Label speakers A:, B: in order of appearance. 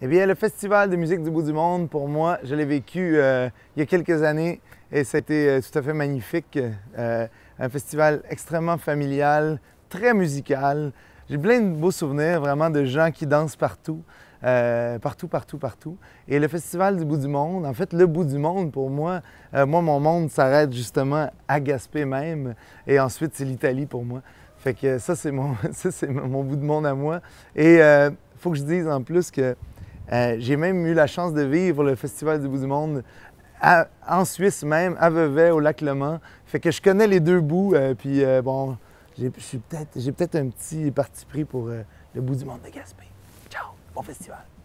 A: Eh bien, le Festival de musique du bout du monde, pour moi, je l'ai vécu euh, il y a quelques années et c'était été euh, tout à fait magnifique. Euh, un festival extrêmement familial, très musical. J'ai plein de beaux souvenirs, vraiment, de gens qui dansent partout, partout, partout, partout. Et le Festival du bout du monde, en fait, le bout du monde, pour moi, moi, mon monde s'arrête justement à Gaspé même. Et ensuite, c'est l'Italie pour moi. Fait que ça, c'est mon, mon bout de monde à moi. Et il faut que je dise en plus que euh, j'ai même eu la chance de vivre le Festival du bout du monde en Suisse même, à Vevey, au lac Mans. Fait que je connais les deux bouts. Euh, puis euh, bon, j'ai peut-être un petit parti pris pour le bout du monde
B: de Gaspé. Ciao, bon festival.